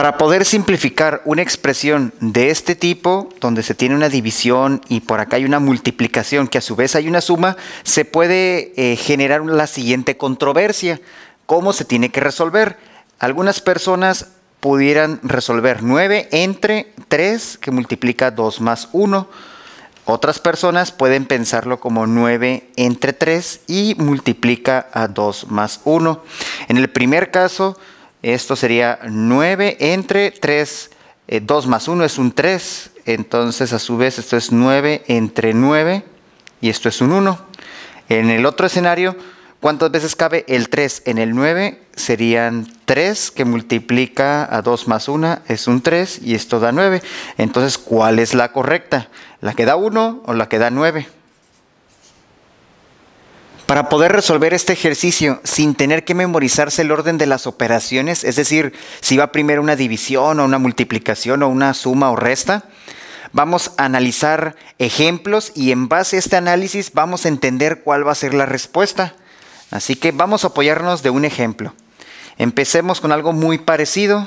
Para poder simplificar una expresión de este tipo, donde se tiene una división y por acá hay una multiplicación que a su vez hay una suma, se puede eh, generar la siguiente controversia. ¿Cómo se tiene que resolver? Algunas personas pudieran resolver 9 entre 3 que multiplica 2 más 1. Otras personas pueden pensarlo como 9 entre 3 y multiplica a 2 más 1. En el primer caso, esto sería 9 entre 3, 2 eh, más 1 es un 3, entonces a su vez esto es 9 entre 9 y esto es un 1. En el otro escenario, ¿cuántas veces cabe el 3 en el 9? Serían 3 que multiplica a 2 más 1 es un 3 y esto da 9. Entonces, ¿cuál es la correcta? ¿La que da 1 o la que da 9? Para poder resolver este ejercicio sin tener que memorizarse el orden de las operaciones, es decir, si va primero una división o una multiplicación o una suma o resta, vamos a analizar ejemplos y en base a este análisis vamos a entender cuál va a ser la respuesta. Así que vamos a apoyarnos de un ejemplo. Empecemos con algo muy parecido.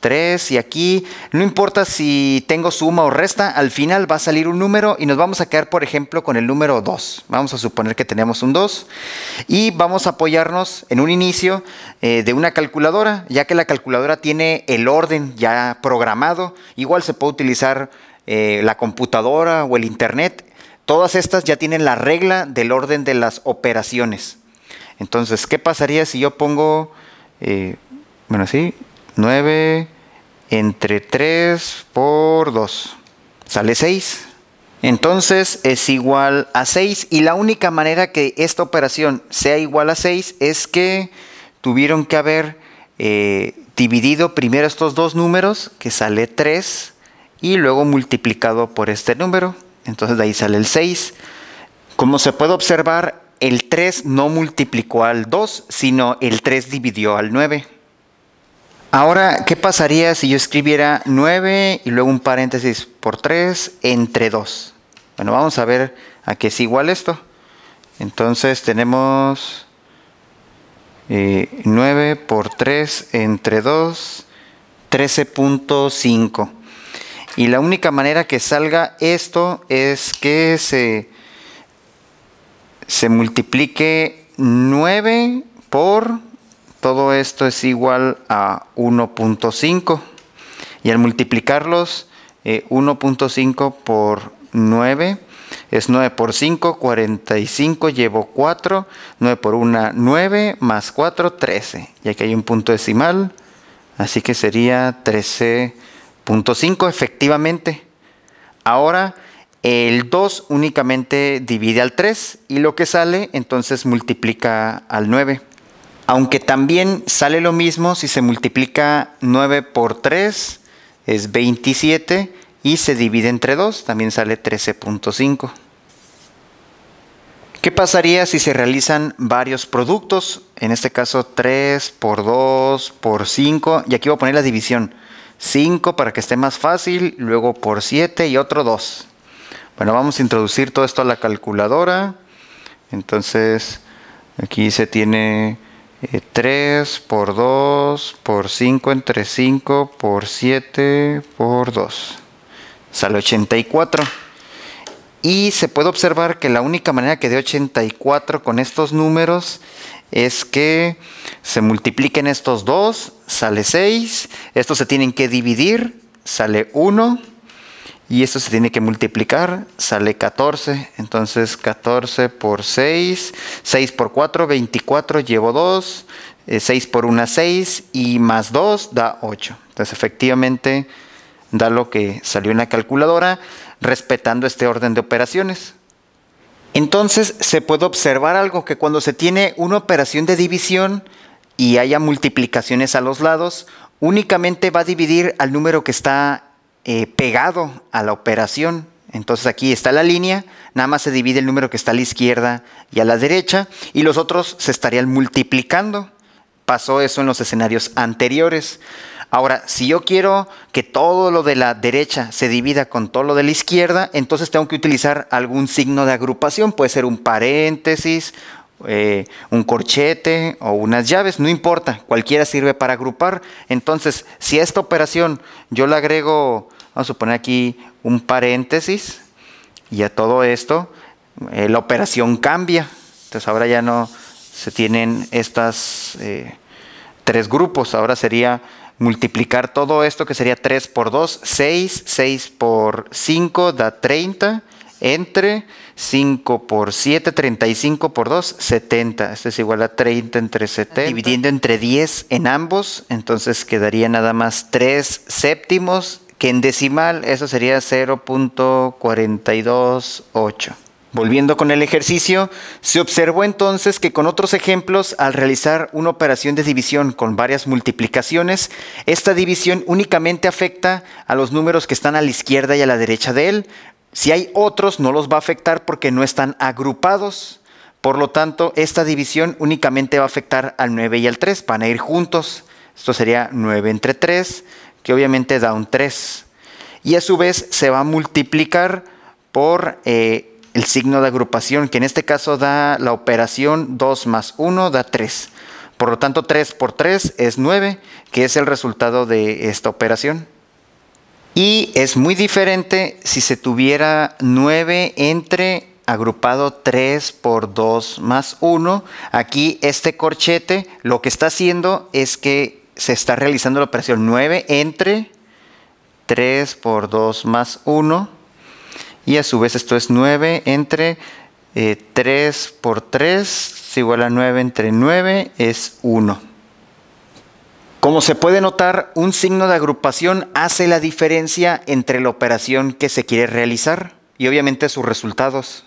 3 y aquí, no importa si tengo suma o resta, al final va a salir un número y nos vamos a quedar, por ejemplo, con el número 2. Vamos a suponer que tenemos un 2 y vamos a apoyarnos en un inicio eh, de una calculadora, ya que la calculadora tiene el orden ya programado. Igual se puede utilizar eh, la computadora o el internet. Todas estas ya tienen la regla del orden de las operaciones. Entonces, ¿qué pasaría si yo pongo, eh, bueno, sí, 9 entre 3 por 2. Sale 6. Entonces es igual a 6 y la única manera que esta operación sea igual a 6 es que tuvieron que haber eh, dividido primero estos dos números, que sale 3, y luego multiplicado por este número. Entonces de ahí sale el 6. Como se puede observar, el 3 no multiplicó al 2, sino el 3 dividió al 9. Ahora, ¿qué pasaría si yo escribiera 9 y luego un paréntesis por 3 entre 2? Bueno, vamos a ver a qué es igual esto. Entonces tenemos 9 eh, por 3 entre 2, 13.5. Y la única manera que salga esto es que se, se multiplique 9 por todo esto es igual a 1.5 y al multiplicarlos 1.5 eh, por 9 es 9 por 5, 45, llevo 4, 9 por 1, 9, más 4, 13. Y aquí hay un punto decimal, así que sería 13.5 efectivamente. Ahora el 2 únicamente divide al 3 y lo que sale entonces multiplica al 9. Aunque también sale lo mismo si se multiplica 9 por 3, es 27, y se divide entre 2, también sale 13.5. ¿Qué pasaría si se realizan varios productos? En este caso 3 por 2 por 5, y aquí voy a poner la división. 5 para que esté más fácil, luego por 7 y otro 2. Bueno, vamos a introducir todo esto a la calculadora. Entonces, aquí se tiene 3 eh, por 2 por 5 entre 5 por 7 por 2 sale 84 y se puede observar que la única manera que dé 84 con estos números es que se multipliquen estos dos, sale 6, estos se tienen que dividir, sale 1 y esto se tiene que multiplicar, sale 14. Entonces 14 por 6, 6 por 4, 24, llevo 2, 6 eh, por 1, 6 y más 2 da 8. Entonces efectivamente da lo que salió en la calculadora respetando este orden de operaciones. Entonces se puede observar algo que cuando se tiene una operación de división y haya multiplicaciones a los lados, únicamente va a dividir al número que está eh, pegado a la operación. Entonces aquí está la línea, nada más se divide el número que está a la izquierda y a la derecha y los otros se estarían multiplicando. Pasó eso en los escenarios anteriores. Ahora, si yo quiero que todo lo de la derecha se divida con todo lo de la izquierda, entonces tengo que utilizar algún signo de agrupación. Puede ser un paréntesis, eh, un corchete o unas llaves, no importa, cualquiera sirve para agrupar. Entonces, si a esta operación yo le agrego, vamos a poner aquí un paréntesis, y a todo esto, eh, la operación cambia. Entonces ahora ya no se tienen estas eh, tres grupos, ahora sería multiplicar todo esto, que sería 3 por 2, 6, 6 por 5 da 30 entre 5 por 7, 35 por 2, 70. esto es igual a 30 entre 70. Dividiendo entre 10 en ambos, entonces quedaría nada más 3 séptimos, que en decimal eso sería 0.428. Volviendo con el ejercicio, se observó entonces que con otros ejemplos, al realizar una operación de división con varias multiplicaciones, esta división únicamente afecta a los números que están a la izquierda y a la derecha de él, si hay otros, no los va a afectar porque no están agrupados. Por lo tanto, esta división únicamente va a afectar al 9 y al 3. Van a ir juntos. Esto sería 9 entre 3, que obviamente da un 3. Y a su vez se va a multiplicar por eh, el signo de agrupación, que en este caso da la operación 2 más 1, da 3. Por lo tanto, 3 por 3 es 9, que es el resultado de esta operación. Y es muy diferente si se tuviera 9 entre agrupado 3 por 2 más 1. Aquí este corchete lo que está haciendo es que se está realizando la operación 9 entre 3 por 2 más 1. Y a su vez esto es 9 entre 3 eh, por 3 es igual a 9 entre 9 es 1. Como se puede notar, un signo de agrupación hace la diferencia entre la operación que se quiere realizar y obviamente sus resultados.